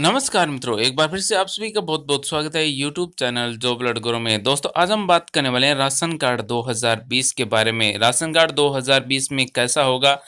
नमस्कार मित्रों एक बार फिर से आप सभी का बहुत बहुत स्वागत है यूट्यूब चैनल ब्लड गुरु में दोस्तों आज हम बात करने वाले हैं राशन कार्ड 2020 के बारे में राशन कार्ड 2020 में कैसा होगा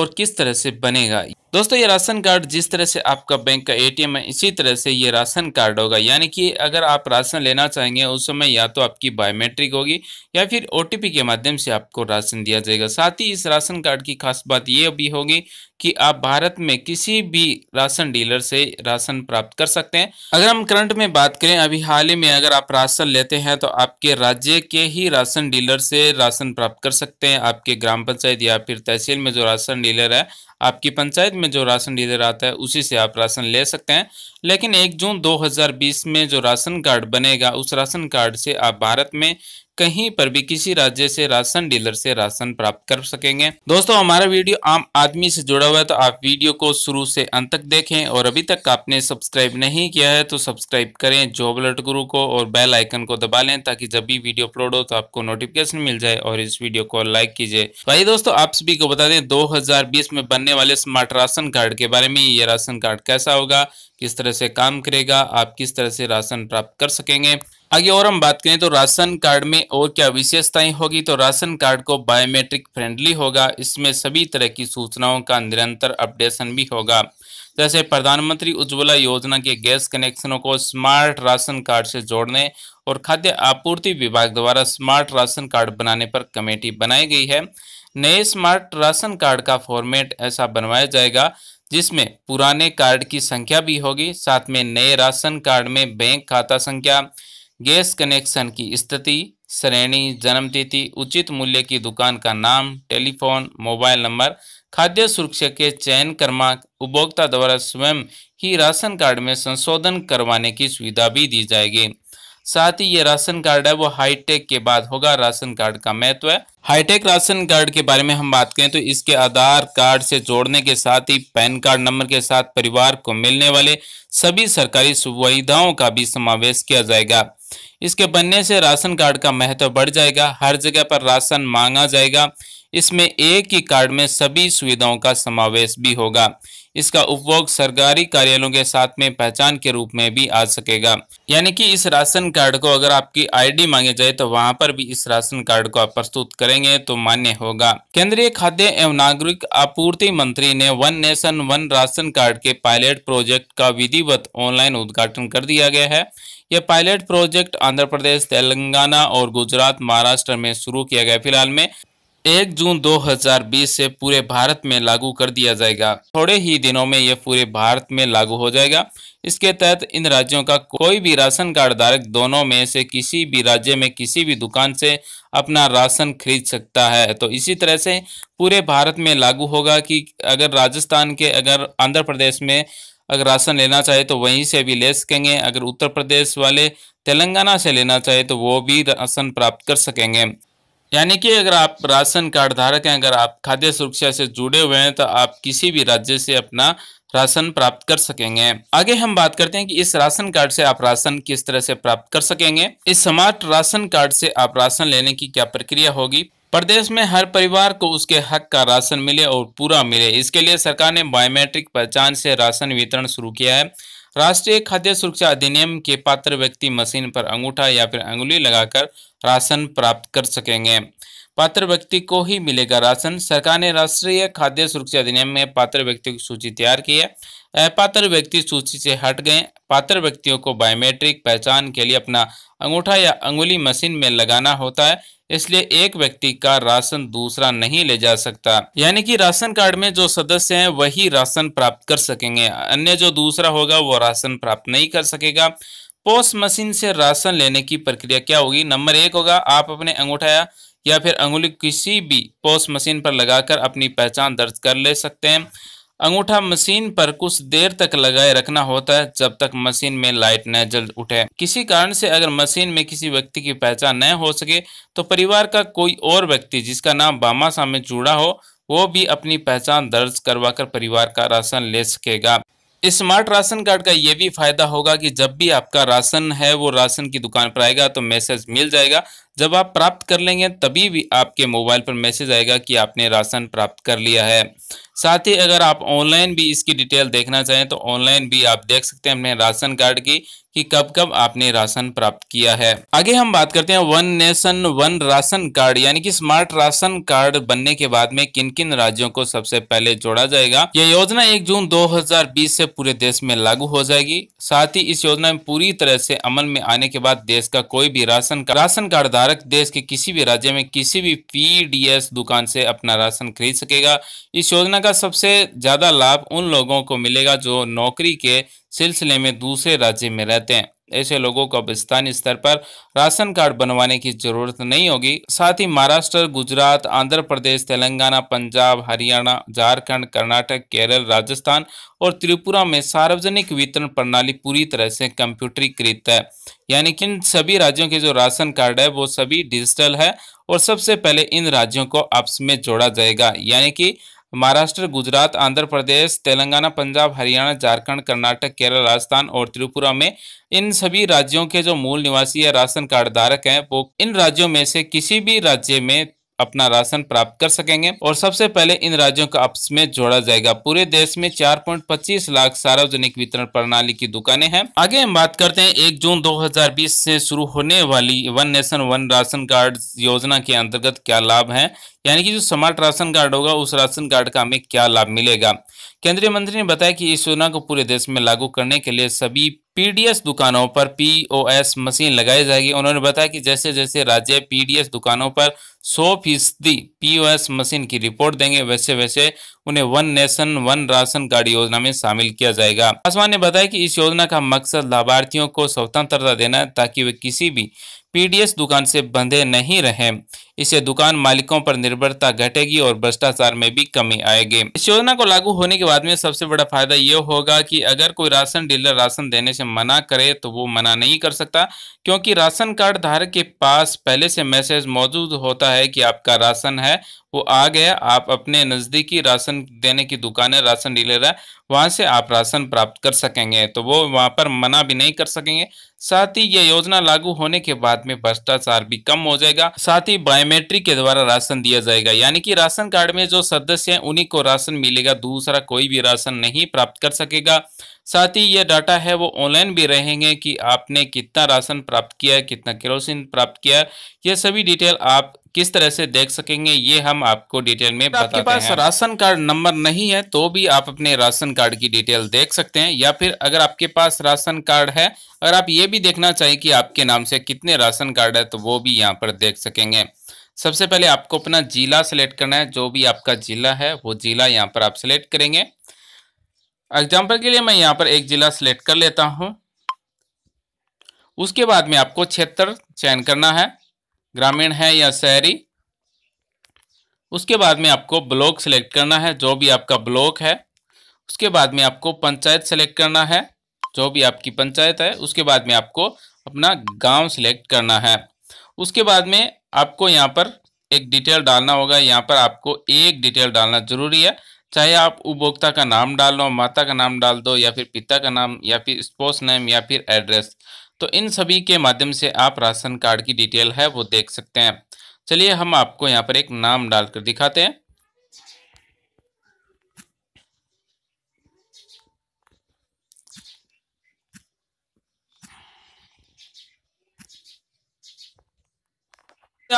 और किस तरह से बनेगा दोस्तों ये राशन कार्ड जिस तरह से आपका बैंक का एटीएम है इसी तरह से ये राशन कार्ड होगा यानी कि अगर आप राशन लेना चाहेंगे उस समय या तो आपकी बायोमेट्रिक होगी या फिर ओटीपी के माध्यम से आपको राशन दिया जाएगा साथ ही इस राशन कार्ड की खास बात ये भी होगी कि आप भारत में किसी भी राशन डीलर से राशन प्राप्त कर सकते हैं अगर हम करंट में बात करें अभी हाल ही में अगर आप राशन लेते हैं तो आपके राज्य के ही राशन डीलर से राशन प्राप्त कर सकते हैं आपके ग्राम पंचायत या फिर तहसील में जो राशन डीलर है आपकी पंचायत में जो राशन डीलर आता है उसी से आप राशन ले सकते हैं लेकिन एक जून 2020 में जो राशन कार्ड बनेगा उस राशन कार्ड से आप भारत में कहीं पर भी किसी राज्य से राशन डीलर से राशन प्राप्त कर सकेंगे दोस्तों हमारा वीडियो आम आदमी से जुड़ा हुआ है तो आप वीडियो को शुरू से अंत तक देखें और अभी तक आपने सब्सक्राइब नहीं किया है तो सब्सक्राइब करें जॉब अलर्ट गुरु को और बेल आइकन को दबा लें ताकि जब भी वीडियो अपलोड हो तो आपको नोटिफिकेशन मिल जाए और इस वीडियो को लाइक कीजिए भाई दोस्तों आप सभी को बता दें दो में बनने वाले स्मार्ट राशन कार्ड के बारे में ये राशन कार्ड कैसा होगा किस तरह से काम करेगा आप किस तरह से राशन प्राप्त कर सकेंगे आगे और हम बात करें तो राशन कार्ड में और क्या विशेषताएं होगी तो राशन कार्ड को बायोमेट्रिक फ्रेंडली होगा इसमें सभी तरह की सूचनाओं का निरंतर अपडेशन भी होगा जैसे प्रधानमंत्री उज्ज्वला योजना के गैस कनेक्शनों को स्मार्ट राशन कार्ड से जोड़ने और खाद्य आपूर्ति विभाग द्वारा स्मार्ट राशन कार्ड बनाने पर कमेटी बनाई गई है नए स्मार्ट राशन कार्ड का फॉर्मेट ऐसा बनवाया जाएगा जिसमें पुराने कार्ड की संख्या भी होगी साथ में नए राशन कार्ड में बैंक खाता संख्या गैस कनेक्शन की स्थिति श्रेणी जन्म तिथि उचित मूल्य की दुकान का नाम टेलीफोन मोबाइल नंबर खाद्य सुरक्षा के चयन क्रमांक उपभोक्ता द्वारा स्वयं ही राशन कार्ड में संशोधन करवाने की सुविधा भी दी जाएगी साथ ही ये राशन कार्ड है वो हाईटेक के बाद होगा राशन कार्ड का महत्व है हाईटेक राशन कार्ड के बारे में हम बात करें तो इसके आधार कार्ड से जोड़ने के साथ ही पैन कार्ड नंबर के साथ परिवार को मिलने वाले सभी सरकारी सुविधाओं का भी समावेश किया जाएगा इसके बनने से राशन कार्ड का महत्व बढ़ जाएगा हर जगह पर राशन मांगा जाएगा इसमें एक ही कार्ड में सभी सुविधाओं का समावेश भी होगा इसका उपभोग सरकारी कार्यालयों के साथ में पहचान के रूप में भी आ सकेगा यानी कि इस राशन कार्ड को अगर आपकी आईडी मांगे जाए तो वहां पर भी इस राशन कार्ड को आप प्रस्तुत करेंगे तो मान्य होगा केंद्रीय खाद्य एवं नागरिक आपूर्ति मंत्री ने one nation one ration card के पायलट प्रोजेक्ट का विधिवत ऑनलाइन उद्घाटन कर दिया गया है यह पायलट प्रोजेक्ट आंध्र प्रदेश तेलंगाना और गुजरात महाराष्ट्र में शुरू किया गया फिलहाल में एक जून 2020 से पूरे भारत में लागू कर दिया जाएगा थोड़े ही दिनों में यह पूरे भारत में लागू हो जाएगा इसके तहत इन राज्यों का कोई भी राशन कार्ड धारक दोनों में से किसी भी राज्य में किसी भी दुकान से अपना राशन खरीद सकता है तो इसी तरह से पूरे भारत में लागू होगा कि अगर राजस्थान के अगर आंध्र प्रदेश में अगर राशन लेना चाहे तो वहीं से भी ले सकेंगे अगर उत्तर प्रदेश वाले तेलंगाना से लेना चाहे तो वो भी राशन प्राप्त कर सकेंगे यानी कि अगर आप राशन कार्ड धारक हैं अगर आप खाद्य सुरक्षा से जुड़े हुए हैं तो आप किसी भी राज्य से अपना राशन प्राप्त कर सकेंगे आगे हम बात करते हैं कि इस राशन कार्ड से आप राशन किस तरह से प्राप्त कर सकेंगे इस स्मार्ट राशन कार्ड से आप राशन लेने की क्या प्रक्रिया होगी प्रदेश में हर परिवार को उसके हक का राशन मिले और पूरा मिले इसके लिए सरकार ने बायोमेट्रिक पहचान से राशन वितरण शुरू किया है राष्ट्रीय खाद्य सुरक्षा अधिनियम के पात्र व्यक्ति मशीन पर अंगूठा या फिर अंगुली लगाकर राशन प्राप्त कर सकेंगे पात्र व्यक्ति को ही मिलेगा राशन सरकार ने राष्ट्रीय खाद्य सुरक्षा अधिनियम में पात्र व्यक्ति की सूची तैयार की है अपात्र व्यक्ति सूची से हट गए पात्र व्यक्तियों को बायोमेट्रिक पहचान के लिए अपना अंगूठा या अंगुली मशीन में लगाना होता है इसलिए एक व्यक्ति का राशन दूसरा नहीं ले जा सकता यानी कि राशन कार्ड में जो सदस्य हैं वही राशन प्राप्त कर सकेंगे अन्य जो दूसरा होगा वो राशन प्राप्त नहीं कर सकेगा पोस्ट मशीन से राशन लेने की प्रक्रिया क्या होगी नंबर एक होगा आप अपने अंगूठा या या फिर अंगुली किसी भी पोस्ट मशीन पर लगाकर अपनी पहचान दर्ज कर ले सकते हैं अंगूठा मशीन पर कुछ देर तक लगाए रखना होता है जब तक मशीन में लाइट न जल उठे किसी कारण से अगर मशीन में किसी व्यक्ति की पहचान न हो सके तो परिवार का कोई और व्यक्ति जिसका नाम बामासा में जुड़ा हो वो भी अपनी पहचान दर्ज करवाकर परिवार का राशन ले सकेगा स्मार्ट राशन कार्ड का यह भी फायदा होगा कि जब भी आपका राशन है वो राशन की दुकान पर आएगा तो मैसेज मिल जाएगा जब आप प्राप्त कर लेंगे तभी भी आपके मोबाइल पर मैसेज आएगा कि आपने राशन प्राप्त कर लिया है साथ ही अगर आप ऑनलाइन भी इसकी डिटेल देखना चाहें तो ऑनलाइन भी आप देख सकते हैं अपने राशन कार्ड की कि कब कब आपने राशन प्राप्त किया है आगे हम बात करते हैं one nation one ration card यानी कि स्मार्ट राशन कार्ड बनने के बाद में किन किन राज्यों को सबसे पहले जोड़ा जाएगा यह योजना 1 जून 2020 से पूरे देश में लागू हो जाएगी साथ ही इस योजना में पूरी तरह से अमल में आने के बाद देश का कोई भी राशन कार्ड राशन कार्ड धारक देश के किसी भी राज्य में किसी भी पी दुकान से अपना राशन खरीद सकेगा इस योजना का सबसे ज्यादा लाभ उन लोगों को मिलेगा जो नौकरी के सिलसिले में दूसरे राज्य में रह रहते हैं ऐसे लोगों को अब स्थानीय स्तर पर राशन कार्ड बनवाने की जरूरत नहीं होगी साथ ही महाराष्ट्र गुजरात आंध्र प्रदेश तेलंगाना पंजाब हरियाणा झारखंड कर्नाटक केरल राजस्थान और त्रिपुरा में सार्वजनिक वितरण प्रणाली पूरी तरह से कंप्यूटरीकृत है यानी कि सभी राज्यों के जो राशन कार्ड है वो सभी डिजिटल है और सबसे पहले इन राज्यों को आपस में जोड़ा जाएगा यानी कि महाराष्ट्र गुजरात आंध्र प्रदेश तेलंगाना पंजाब हरियाणा झारखंड कर्नाटक केरल राजस्थान और त्रिपुरा में इन सभी राज्यों के जो मूल निवासी या राशन कार्ड धारक हैं वो इन राज्यों में से किसी भी राज्य में अपना राशन प्राप्त कर सकेंगे और सबसे पहले इन राज्यों का आपस में जोड़ा जाएगा पूरे देश में 4.25 लाख सार्वजनिक वितरण प्रणाली की दुकानें हैं आगे हम बात करते हैं एक जून 2020 से शुरू होने वाली one nation one ration card योजना के अंतर्गत क्या लाभ है यानी कि जो स्मार्ट राशन कार्ड होगा उस राशन कार्ड का हमें क्या लाभ मिलेगा केंद्रीय मंत्री ने बताया कि इस योजना को पूरे देश में लागू करने के लिए सभी पीडीएस दुकानों पर पीओएस मशीन लगाई जाएगी उन्होंने बताया कि जैसे जैसे राज्य पीडीएस दुकानों पर 100 फीसदी पीओएस मशीन की रिपोर्ट देंगे वैसे वैसे उन्हें one nation one ration card योजना में शामिल किया जाएगा पासवान ने बताया कि इस योजना का मकसद लाभार्थियों को स्वतंत्रता देना है ताकि वे किसी भी पीडीएस दुकान से बंधे नहीं रहे इससे दुकान मालिकों पर निर्भरता घटेगी और भ्रष्टाचार में भी कमी आएगी इस योजना को लागू होने के बाद में सबसे बड़ा फायदा यह होगा कि अगर कोई राशन डीलर राशन देने से मना करे तो वो मना नहीं कर सकता क्योंकि राशन कार्ड धारक के पास पहले से मैसेज मौजूद होता है कि आपका राशन है वो आ गया आप अपने नज़दीकी राशन देने की दुकान है राशन डीलर है वहाँ से आप राशन प्राप्त कर सकेंगे तो वो वहाँ पर मना भी नहीं कर सकेंगे साथ ही यह योजना लागू होने के बाद में भ्रष्टाचार भी कम हो जाएगा साथ ही बायोमेट्रिक के द्वारा राशन दिया जाएगा यानी कि राशन कार्ड में जो सदस्य हैं उन्हीं को राशन मिलेगा दूसरा कोई भी राशन नहीं प्राप्त कर सकेगा साथ ही ये डाटा है वो ऑनलाइन भी रहेंगे कि आपने कितना राशन प्राप्त किया है कितना केरोसिन प्राप्त किया है यह सभी डिटेल आप किस तरह से देख सकेंगे ये हम आपको डिटेल में बताते आपके पास हैं। राशन कार्ड नंबर नहीं है तो भी आप अपने राशन कार्ड की डिटेल देख सकते हैं या फिर अगर आपके पास राशन कार्ड है अगर आप ये भी देखना चाहिए कि आपके नाम से कितने राशन कार्ड है तो वो भी यहाँ पर देख सकेंगे सबसे पहले आपको अपना जिला सेलेक्ट करना है जो भी आपका जिला है वो जिला यहाँ पर आप सिलेक्ट करेंगे एग्जाम्पल के लिए मैं यहाँ पर एक जिला सेलेक्ट कर लेता हूँ उसके बाद में आपको क्षेत्र चयन करना है ग्रामीण है या शहरी उसके बाद में आपको ब्लॉक सेलेक्ट करना है जो भी आपका ब्लॉक है उसके बाद में आपको पंचायत सेलेक्ट करना है जो भी आपकी पंचायत है उसके बाद में आपको अपना गांव सेलेक्ट करना है उसके बाद में आपको यहाँ पर एक डिटेल डालना होगा यहाँ पर आपको एक डिटेल डालना जरूरी है चाहे आप उपभोक्ता का नाम डाल लो माता का नाम डाल दो या फिर पिता का नाम या फिर स्पोर्ट्स नेम या फिर एड्रेस तो इन सभी के माध्यम से आप राशन कार्ड की डिटेल है वो देख सकते हैं चलिए हम आपको यहाँ पर एक नाम डालकर दिखाते हैं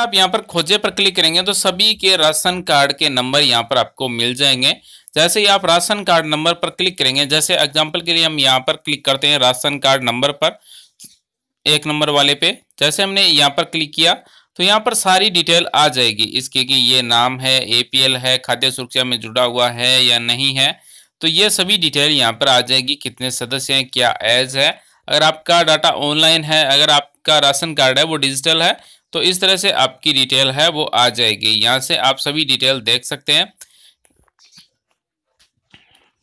आप यहां पर खोजे पर क्लिक करेंगे तो सभी के राशन कार्ड के नंबर यहां पर आपको मिल जाएंगे जैसे ही आप राशन कार्ड नंबर पर क्लिक करेंगे जैसे एग्जाम्पल के लिए हम यहां पर क्लिक करते हैं राशन कार्ड नंबर पर एक नंबर वाले पे जैसे हमने यहाँ पर क्लिक किया तो यहाँ पर सारी डिटेल आ जाएगी इसके कि ये नाम है एपीएल है खाद्य सुरक्षा में जुड़ा हुआ है या नहीं है तो ये सभी डिटेल यहाँ पर आ जाएगी कितने सदस्य हैं क्या एज है अगर आपका डाटा ऑनलाइन है अगर आपका राशन कार्ड है वो डिजिटल है तो इस तरह से आपकी डिटेल है वो आ जाएगी यहाँ से आप सभी डिटेल देख सकते हैं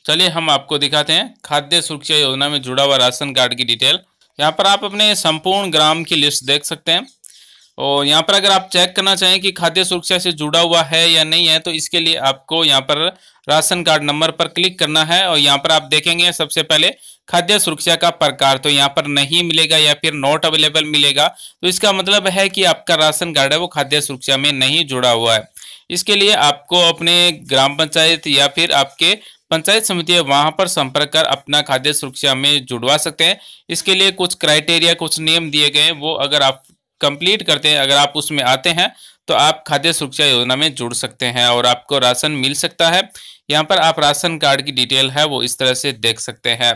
चलिए हम आपको दिखाते हैं खाद्य सुरक्षा योजना में जुड़ा हुआ राशन कार्ड की डिटेल यहाँ पर आप अपने संपूर्ण ग्राम की लिस्ट देख सकते हैं और यहाँ पर अगर आप चेक करना चाहें कि खाद्य सुरक्षा से जुड़ा हुआ है या नहीं है तो इसके लिए आपको यहाँ पर राशन कार्ड नंबर पर क्लिक करना है और यहाँ पर आप देखेंगे सबसे पहले खाद्य सुरक्षा का प्रकार तो यहाँ पर नहीं मिलेगा या फिर नॉट अवेलेबल मिलेगा तो इसका मतलब है कि आपका राशन कार्ड है वो खाद्य सुरक्षा में नहीं जुड़ा हुआ है इसके लिए आपको अपने ग्राम पंचायत या फिर आपके पंचायत समिति है वहां पर संपर्क कर अपना खाद्य सुरक्षा में जुड़वा सकते हैं इसके लिए कुछ क्राइटेरिया कुछ नियम दिए गए हैं वो अगर आप कंप्लीट करते हैं अगर आप उसमें आते हैं तो आप खाद्य सुरक्षा योजना में जुड़ सकते हैं और आपको राशन मिल सकता है यहाँ पर आप राशन कार्ड की डिटेल है वो इस तरह से देख सकते हैं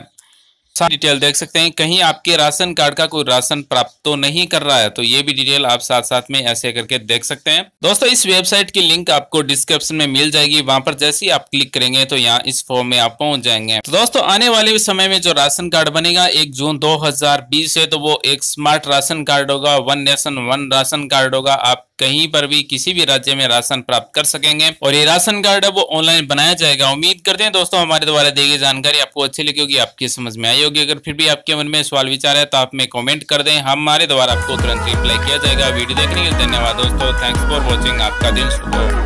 सारी डिटेल देख सकते हैं कहीं आपके राशन कार्ड का कोई राशन प्राप्त तो नहीं कर रहा है तो ये भी डिटेल आप साथ साथ में ऐसे करके देख सकते हैं दोस्तों इस वेबसाइट की लिंक आपको डिस्क्रिप्शन में मिल जाएगी वहां पर जैसे ही आप क्लिक करेंगे तो यहाँ इस फॉर्म में आप पहुंच जाएंगे तो दोस्तों आने वाले समय में जो राशन कार्ड बनेगा एक जून दो है तो वो एक स्मार्ट राशन कार्ड होगा one nation one ration card होगा आप कहीं पर भी किसी भी राज्य में राशन प्राप्त कर सकेंगे और ये राशन कार्ड है वो ऑनलाइन बनाया जाएगा उम्मीद करते हैं दोस्तों हमारे द्वारा दी गई जानकारी आपको अच्छी लगी होगी आपकी समझ में आई होगी अगर फिर भी आपके मन में सवाल विचार है तो आप में कॉमेंट कर दें हमारे द्वारा आपको तुरंत रिप्लाई किया जाएगा वीडियो देखने के लिए धन्यवाद दोस्तों थैंक्स फॉर वॉचिंग आपका दिन शुभ हो